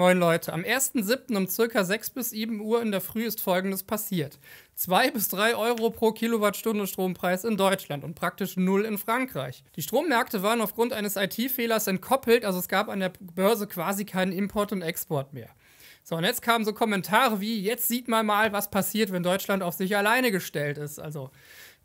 Moin Leute, am 1.7. um ca. 6 bis 7 Uhr in der Früh ist folgendes passiert. 2 bis 3 Euro pro Kilowattstunde Strompreis in Deutschland und praktisch null in Frankreich. Die Strommärkte waren aufgrund eines IT-Fehlers entkoppelt, also es gab an der Börse quasi keinen Import und Export mehr. So, und jetzt kamen so Kommentare wie, jetzt sieht man mal, was passiert, wenn Deutschland auf sich alleine gestellt ist. Also,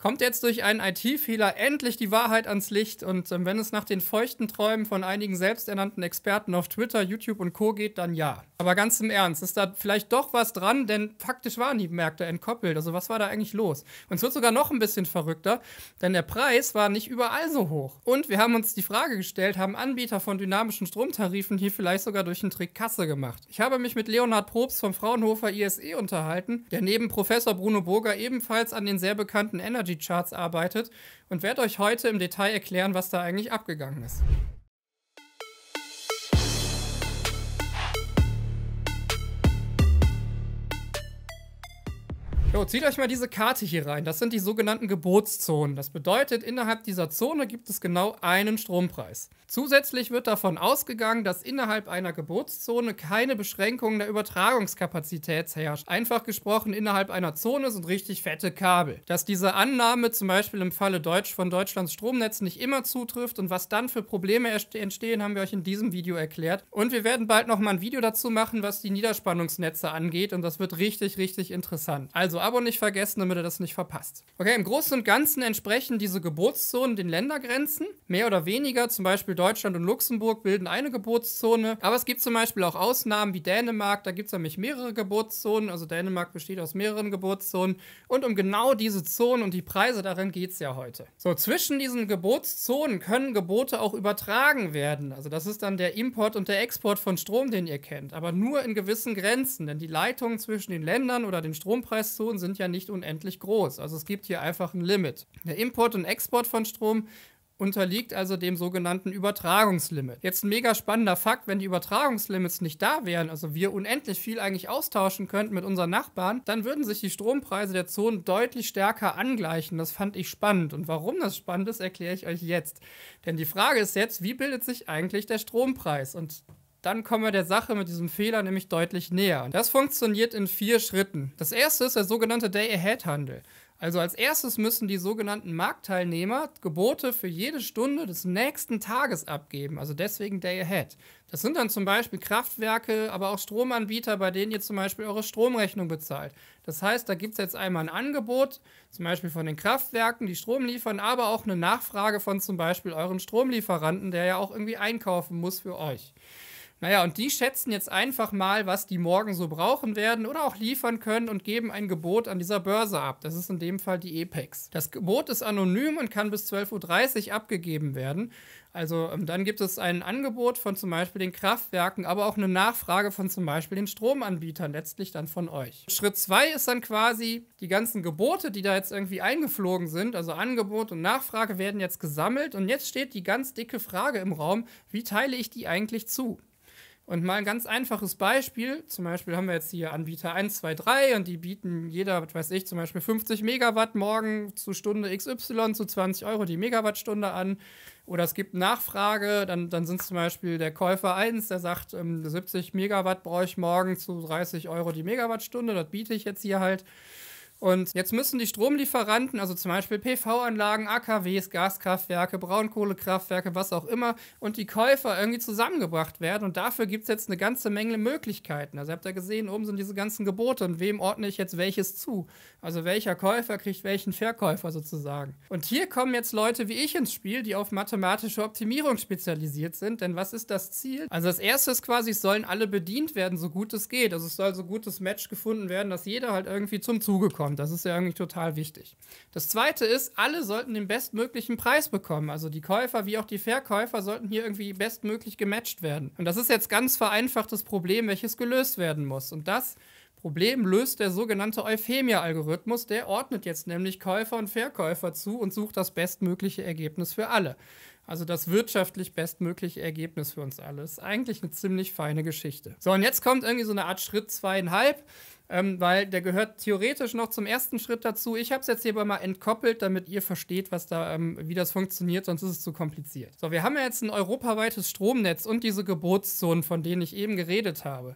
kommt jetzt durch einen IT-Fehler endlich die Wahrheit ans Licht. Und ähm, wenn es nach den feuchten Träumen von einigen selbsternannten Experten auf Twitter, YouTube und Co geht, dann ja. Aber ganz im Ernst, ist da vielleicht doch was dran, denn faktisch waren die Märkte entkoppelt. Also was war da eigentlich los? Und es wird sogar noch ein bisschen verrückter, denn der Preis war nicht überall so hoch. Und wir haben uns die Frage gestellt, haben Anbieter von dynamischen Stromtarifen hier vielleicht sogar durch einen Trick Kasse gemacht? Ich habe mich mit Leonhard Probst vom Fraunhofer ISE unterhalten, der neben Professor Bruno Burger ebenfalls an den sehr bekannten Energy Charts arbeitet und werde euch heute im Detail erklären, was da eigentlich abgegangen ist. So, zieht euch mal diese Karte hier rein. Das sind die sogenannten Gebotszonen. Das bedeutet, innerhalb dieser Zone gibt es genau einen Strompreis. Zusätzlich wird davon ausgegangen, dass innerhalb einer Gebotszone keine Beschränkungen der Übertragungskapazität herrscht. Einfach gesprochen, innerhalb einer Zone sind richtig fette Kabel. Dass diese Annahme zum Beispiel im Falle Deutsch von Deutschlands Stromnetz nicht immer zutrifft und was dann für Probleme entstehen, haben wir euch in diesem Video erklärt. Und wir werden bald nochmal ein Video dazu machen, was die Niederspannungsnetze angeht und das wird richtig, richtig interessant. Also Abo nicht vergessen, damit ihr das nicht verpasst. Okay, im Großen und Ganzen entsprechen diese Geburtszonen den Ländergrenzen. Mehr oder weniger, zum Beispiel Deutschland und Luxemburg bilden eine Geburtszone. Aber es gibt zum Beispiel auch Ausnahmen wie Dänemark. Da gibt es nämlich mehrere Geburtszonen. Also Dänemark besteht aus mehreren Geburtszonen. Und um genau diese Zonen und die Preise darin geht es ja heute. So, zwischen diesen Geburtszonen können Gebote auch übertragen werden. Also das ist dann der Import und der Export von Strom, den ihr kennt. Aber nur in gewissen Grenzen. Denn die Leitungen zwischen den Ländern oder den Strompreiszonen Temperaturen sind ja nicht unendlich groß. Also es gibt hier einfach ein Limit. Der Import und Export von Strom unterliegt also dem sogenannten Übertragungslimit. Jetzt ein mega spannender Fakt, wenn die Übertragungslimits nicht da wären, also wir unendlich viel eigentlich austauschen könnten mit unseren Nachbarn, dann würden sich die Strompreise der Zonen deutlich stärker angleichen. Das fand ich spannend. Und warum das spannend ist, erkläre ich euch jetzt. Denn die Frage ist jetzt, wie bildet sich eigentlich der Strompreis? Und dann kommen wir der Sache mit diesem Fehler nämlich deutlich näher. Und das funktioniert in vier Schritten. Das erste ist der sogenannte Day-Ahead-Handel. Also als erstes müssen die sogenannten Marktteilnehmer Gebote für jede Stunde des nächsten Tages abgeben, also deswegen Day Ahead. Das sind dann zum Beispiel Kraftwerke, aber auch Stromanbieter, bei denen ihr zum Beispiel eure Stromrechnung bezahlt. Das heißt, da gibt es jetzt einmal ein Angebot, zum Beispiel von den Kraftwerken, die Strom liefern, aber auch eine Nachfrage von zum Beispiel euren Stromlieferanten, der ja auch irgendwie einkaufen muss für euch. Naja, und die schätzen jetzt einfach mal, was die morgen so brauchen werden oder auch liefern können und geben ein Gebot an dieser Börse ab. Das ist in dem Fall die EPEX. Das Gebot ist anonym und kann bis 12.30 Uhr abgegeben werden. Also ähm, dann gibt es ein Angebot von zum Beispiel den Kraftwerken, aber auch eine Nachfrage von zum Beispiel den Stromanbietern, letztlich dann von euch. Schritt 2 ist dann quasi, die ganzen Gebote, die da jetzt irgendwie eingeflogen sind, also Angebot und Nachfrage werden jetzt gesammelt und jetzt steht die ganz dicke Frage im Raum, wie teile ich die eigentlich zu? Und mal ein ganz einfaches Beispiel, zum Beispiel haben wir jetzt hier Anbieter 1, 2, 3 und die bieten jeder, was weiß ich, zum Beispiel 50 Megawatt morgen zu Stunde XY zu 20 Euro die Megawattstunde an. Oder es gibt Nachfrage, dann, dann sind zum Beispiel der Käufer 1, der sagt, ähm, 70 Megawatt brauche ich morgen zu 30 Euro die Megawattstunde, das biete ich jetzt hier halt. Und jetzt müssen die Stromlieferanten, also zum Beispiel PV-Anlagen, AKWs, Gaskraftwerke, Braunkohlekraftwerke, was auch immer, und die Käufer irgendwie zusammengebracht werden. Und dafür gibt es jetzt eine ganze Menge Möglichkeiten. Also habt ihr gesehen, oben sind diese ganzen Gebote und wem ordne ich jetzt welches zu? Also welcher Käufer kriegt welchen Verkäufer sozusagen. Und hier kommen jetzt Leute wie ich ins Spiel, die auf mathematische Optimierung spezialisiert sind. Denn was ist das Ziel? Also das erste ist quasi, es sollen alle bedient werden, so gut es geht. Also es soll so gutes Match gefunden werden, dass jeder halt irgendwie zum Zuge kommt. Und das ist ja eigentlich total wichtig. Das Zweite ist, alle sollten den bestmöglichen Preis bekommen. Also die Käufer wie auch die Verkäufer sollten hier irgendwie bestmöglich gematcht werden. Und das ist jetzt ganz vereinfachtes Problem, welches gelöst werden muss. Und das Problem löst der sogenannte Euphemia-Algorithmus. Der ordnet jetzt nämlich Käufer und Verkäufer zu und sucht das bestmögliche Ergebnis für alle. Also das wirtschaftlich bestmögliche Ergebnis für uns alle. Ist eigentlich eine ziemlich feine Geschichte. So, und jetzt kommt irgendwie so eine Art Schritt zweieinhalb ähm, weil der gehört theoretisch noch zum ersten Schritt dazu. Ich habe es jetzt hier aber mal entkoppelt, damit ihr versteht, was da, ähm, wie das funktioniert, sonst ist es zu kompliziert. So, wir haben ja jetzt ein europaweites Stromnetz und diese Geburtszonen, von denen ich eben geredet habe.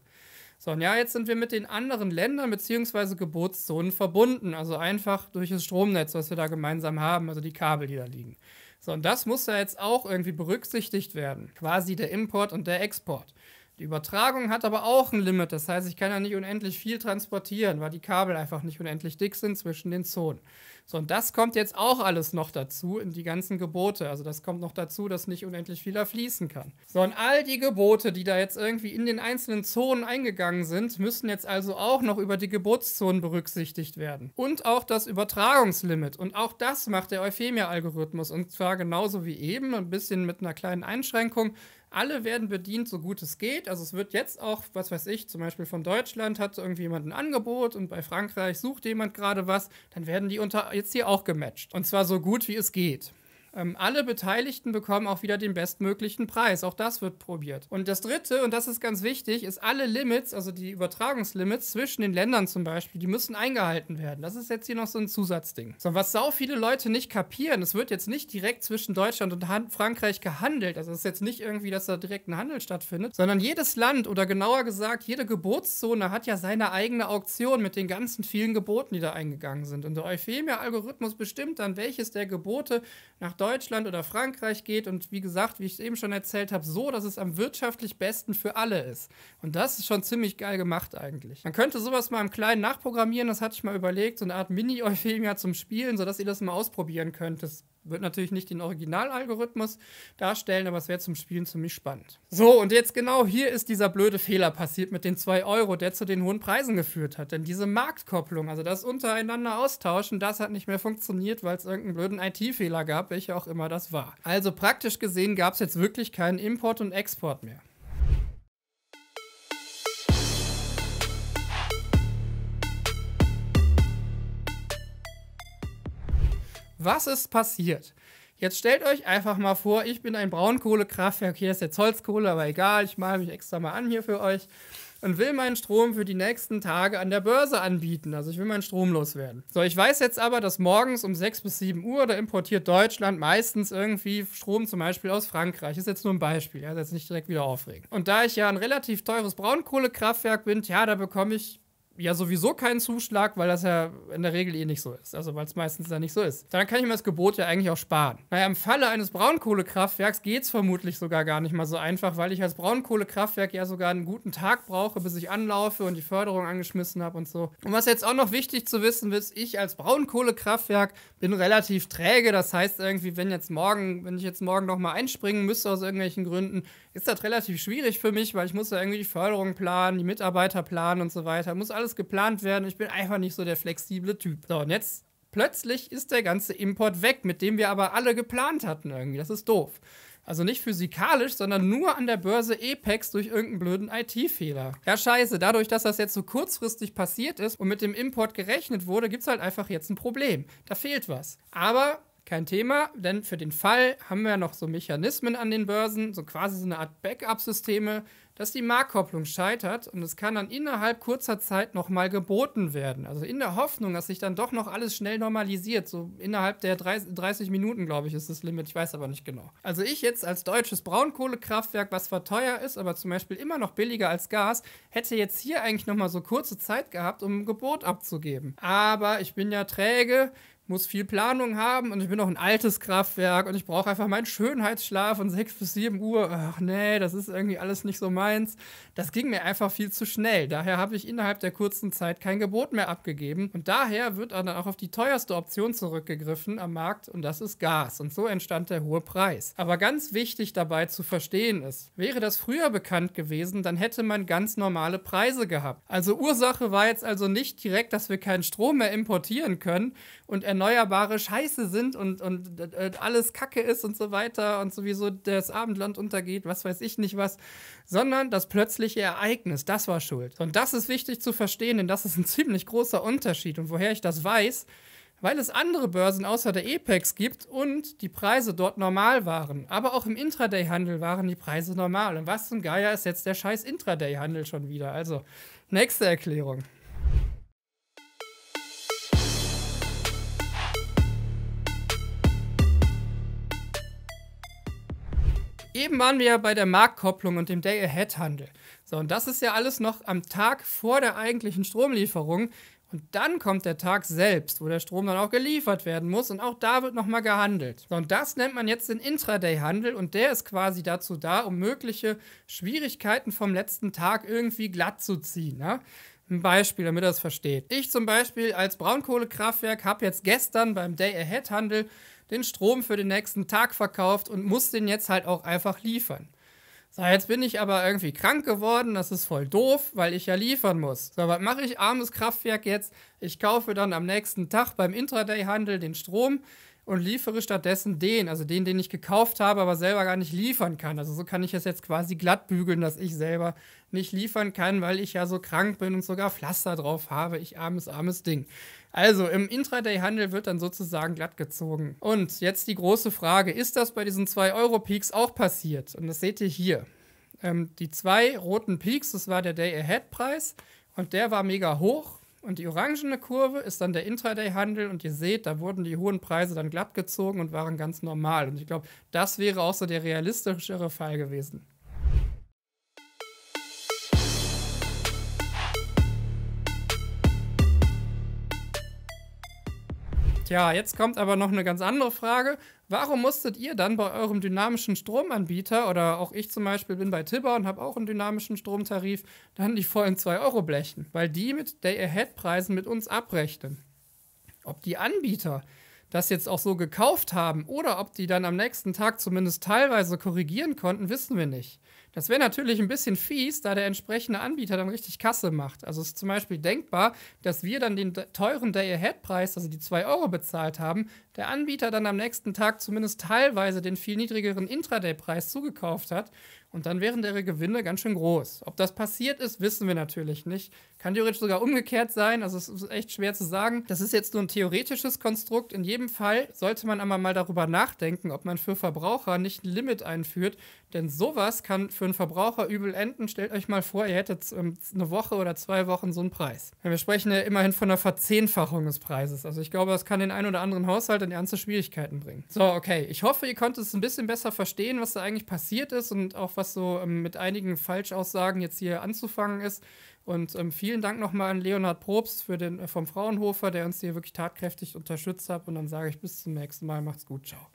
So, und ja, jetzt sind wir mit den anderen Ländern bzw. Geburtszonen verbunden, also einfach durch das Stromnetz, was wir da gemeinsam haben, also die Kabel, die da liegen. So, und das muss ja jetzt auch irgendwie berücksichtigt werden, quasi der Import und der Export. Die Übertragung hat aber auch ein Limit, das heißt, ich kann ja nicht unendlich viel transportieren, weil die Kabel einfach nicht unendlich dick sind zwischen den Zonen. So, und das kommt jetzt auch alles noch dazu in die ganzen Gebote. Also das kommt noch dazu, dass nicht unendlich viel erfließen kann. So, und all die Gebote, die da jetzt irgendwie in den einzelnen Zonen eingegangen sind, müssen jetzt also auch noch über die Gebotszonen berücksichtigt werden. Und auch das Übertragungslimit. Und auch das macht der Euphemia-Algorithmus. Und zwar genauso wie eben, ein bisschen mit einer kleinen Einschränkung alle werden bedient, so gut es geht. Also es wird jetzt auch, was weiß ich, zum Beispiel von Deutschland hat irgendwie jemand ein Angebot und bei Frankreich sucht jemand gerade was, dann werden die unter jetzt hier auch gematcht. Und zwar so gut wie es geht. Ähm, alle Beteiligten bekommen auch wieder den bestmöglichen Preis. Auch das wird probiert. Und das Dritte, und das ist ganz wichtig, ist alle Limits, also die Übertragungslimits zwischen den Ländern zum Beispiel, die müssen eingehalten werden. Das ist jetzt hier noch so ein Zusatzding. So, was sau viele Leute nicht kapieren, es wird jetzt nicht direkt zwischen Deutschland und Han Frankreich gehandelt. Also es ist jetzt nicht irgendwie, dass da direkt ein Handel stattfindet, sondern jedes Land oder genauer gesagt jede Geburtszone hat ja seine eigene Auktion mit den ganzen vielen Geboten, die da eingegangen sind. Und der Euphemia-Algorithmus bestimmt dann, welches der Gebote nach Deutschland Deutschland oder Frankreich geht und wie gesagt, wie ich es eben schon erzählt habe, so, dass es am wirtschaftlich besten für alle ist. Und das ist schon ziemlich geil gemacht eigentlich. Man könnte sowas mal im Kleinen nachprogrammieren, das hatte ich mal überlegt, so eine Art Mini-Euphemia zum Spielen, sodass ihr das mal ausprobieren könnt. Wird natürlich nicht den Originalalgorithmus darstellen, aber es wäre zum Spielen ziemlich spannend. So, und jetzt genau hier ist dieser blöde Fehler passiert mit den 2 Euro, der zu den hohen Preisen geführt hat. Denn diese Marktkopplung, also das untereinander austauschen, das hat nicht mehr funktioniert, weil es irgendeinen blöden IT-Fehler gab, welcher auch immer das war. Also praktisch gesehen gab es jetzt wirklich keinen Import und Export mehr. Was ist passiert? Jetzt stellt euch einfach mal vor, ich bin ein Braunkohlekraftwerk, hier ist jetzt Holzkohle, aber egal, ich male mich extra mal an hier für euch und will meinen Strom für die nächsten Tage an der Börse anbieten. Also ich will meinen Strom loswerden. So, ich weiß jetzt aber, dass morgens um 6 bis 7 Uhr, da importiert Deutschland meistens irgendwie Strom zum Beispiel aus Frankreich. Ist jetzt nur ein Beispiel, ja, jetzt nicht direkt wieder aufregen. Und da ich ja ein relativ teures Braunkohlekraftwerk bin, ja, da bekomme ich ja sowieso keinen Zuschlag, weil das ja in der Regel eh nicht so ist. Also weil es meistens ja nicht so ist. Dann kann ich mir das Gebot ja eigentlich auch sparen. Naja, im Falle eines Braunkohlekraftwerks geht es vermutlich sogar gar nicht mal so einfach, weil ich als Braunkohlekraftwerk ja sogar einen guten Tag brauche, bis ich anlaufe und die Förderung angeschmissen habe und so. Und was jetzt auch noch wichtig zu wissen ist, ich als Braunkohlekraftwerk bin relativ träge. Das heißt irgendwie, wenn jetzt morgen, wenn ich jetzt morgen nochmal einspringen müsste aus irgendwelchen Gründen, ist das relativ schwierig für mich, weil ich muss ja irgendwie die Förderung planen, die Mitarbeiter planen und so weiter. Muss alles alles geplant werden. Ich bin einfach nicht so der flexible Typ. So, und jetzt plötzlich ist der ganze Import weg, mit dem wir aber alle geplant hatten irgendwie. Das ist doof. Also nicht physikalisch, sondern nur an der Börse Apex durch irgendeinen blöden IT-Fehler. Ja, scheiße, dadurch, dass das jetzt so kurzfristig passiert ist und mit dem Import gerechnet wurde, gibt es halt einfach jetzt ein Problem. Da fehlt was. Aber kein Thema, denn für den Fall haben wir noch so Mechanismen an den Börsen, so quasi so eine Art Backup-Systeme, dass die Marktkopplung scheitert und es kann dann innerhalb kurzer Zeit nochmal geboten werden. Also in der Hoffnung, dass sich dann doch noch alles schnell normalisiert. So innerhalb der 30, 30 Minuten, glaube ich, ist das Limit. Ich weiß aber nicht genau. Also ich jetzt als deutsches Braunkohlekraftwerk, was zwar teuer ist, aber zum Beispiel immer noch billiger als Gas, hätte jetzt hier eigentlich nochmal so kurze Zeit gehabt, um ein Gebot abzugeben. Aber ich bin ja träge muss viel Planung haben und ich bin auch ein altes Kraftwerk und ich brauche einfach meinen Schönheitsschlaf und 6 bis 7 Uhr. Ach nee, das ist irgendwie alles nicht so meins. Das ging mir einfach viel zu schnell. Daher habe ich innerhalb der kurzen Zeit kein Gebot mehr abgegeben und daher wird dann auch auf die teuerste Option zurückgegriffen am Markt und das ist Gas. Und so entstand der hohe Preis. Aber ganz wichtig dabei zu verstehen ist, wäre das früher bekannt gewesen, dann hätte man ganz normale Preise gehabt. Also Ursache war jetzt also nicht direkt, dass wir keinen Strom mehr importieren können und erneuerbare Scheiße sind und, und äh, alles Kacke ist und so weiter und sowieso das Abendland untergeht, was weiß ich nicht was, sondern das plötzliche Ereignis, das war schuld. Und das ist wichtig zu verstehen, denn das ist ein ziemlich großer Unterschied. Und woher ich das weiß, weil es andere Börsen außer der Apex gibt und die Preise dort normal waren. Aber auch im Intraday-Handel waren die Preise normal. Und was zum Geier ist jetzt der scheiß Intraday-Handel schon wieder? Also, nächste Erklärung. Eben waren wir ja bei der Marktkopplung und dem Day-Ahead-Handel. So, und das ist ja alles noch am Tag vor der eigentlichen Stromlieferung. Und dann kommt der Tag selbst, wo der Strom dann auch geliefert werden muss und auch da wird nochmal gehandelt. So, und das nennt man jetzt den Intraday-Handel und der ist quasi dazu da, um mögliche Schwierigkeiten vom letzten Tag irgendwie glatt zu ziehen. Ne? Ein Beispiel, damit ihr das versteht. Ich zum Beispiel als Braunkohlekraftwerk habe jetzt gestern beim Day-Ahead-Handel den Strom für den nächsten Tag verkauft und muss den jetzt halt auch einfach liefern. So, jetzt bin ich aber irgendwie krank geworden, das ist voll doof, weil ich ja liefern muss. So, was mache ich? Armes Kraftwerk jetzt. Ich kaufe dann am nächsten Tag beim Intraday-Handel den Strom, und liefere stattdessen den, also den, den ich gekauft habe, aber selber gar nicht liefern kann. Also so kann ich es jetzt quasi glatt bügeln, dass ich selber nicht liefern kann, weil ich ja so krank bin und sogar Pflaster drauf habe. Ich armes, armes Ding. Also im Intraday-Handel wird dann sozusagen glatt gezogen. Und jetzt die große Frage, ist das bei diesen 2-Euro-Peaks auch passiert? Und das seht ihr hier. Ähm, die zwei roten Peaks, das war der Day-Ahead-Preis und der war mega hoch und die orangene Kurve ist dann der Intraday-Handel und ihr seht, da wurden die hohen Preise dann glatt gezogen und waren ganz normal. Und ich glaube, das wäre auch so der realistischere Fall gewesen. Tja, jetzt kommt aber noch eine ganz andere Frage. Warum musstet ihr dann bei eurem dynamischen Stromanbieter oder auch ich zum Beispiel bin bei Tibber und habe auch einen dynamischen Stromtarif, dann die vollen 2 Euro blechen? Weil die mit Day-Ahead-Preisen mit uns abrechnen. Ob die Anbieter das jetzt auch so gekauft haben oder ob die dann am nächsten Tag zumindest teilweise korrigieren konnten, wissen wir nicht. Das wäre natürlich ein bisschen fies, da der entsprechende Anbieter dann richtig Kasse macht. Also es ist zum Beispiel denkbar, dass wir dann den teuren Day-Ahead-Preis, also die 2 Euro bezahlt haben, der Anbieter dann am nächsten Tag zumindest teilweise den viel niedrigeren Intraday-Preis zugekauft hat und dann wären ihre Gewinne ganz schön groß. Ob das passiert ist, wissen wir natürlich nicht. Kann theoretisch sogar umgekehrt sein, also es ist echt schwer zu sagen. Das ist jetzt nur ein theoretisches Konstrukt. In jedem Fall sollte man aber mal darüber nachdenken, ob man für Verbraucher nicht ein Limit einführt. Denn sowas kann für einen Verbraucher übel enden. Stellt euch mal vor, ihr hättet ähm, eine Woche oder zwei Wochen so einen Preis. Wir sprechen ja immerhin von einer Verzehnfachung des Preises. Also ich glaube, das kann den einen oder anderen Haushalt in ernste Schwierigkeiten bringen. So, okay. Ich hoffe, ihr konntet es ein bisschen besser verstehen, was da eigentlich passiert ist und auch was so ähm, mit einigen Falschaussagen jetzt hier anzufangen ist. Und ähm, vielen Dank nochmal an Leonhard Probst für den, äh, vom Fraunhofer, der uns hier wirklich tatkräftig unterstützt hat. Und dann sage ich bis zum nächsten Mal. Macht's gut. Ciao.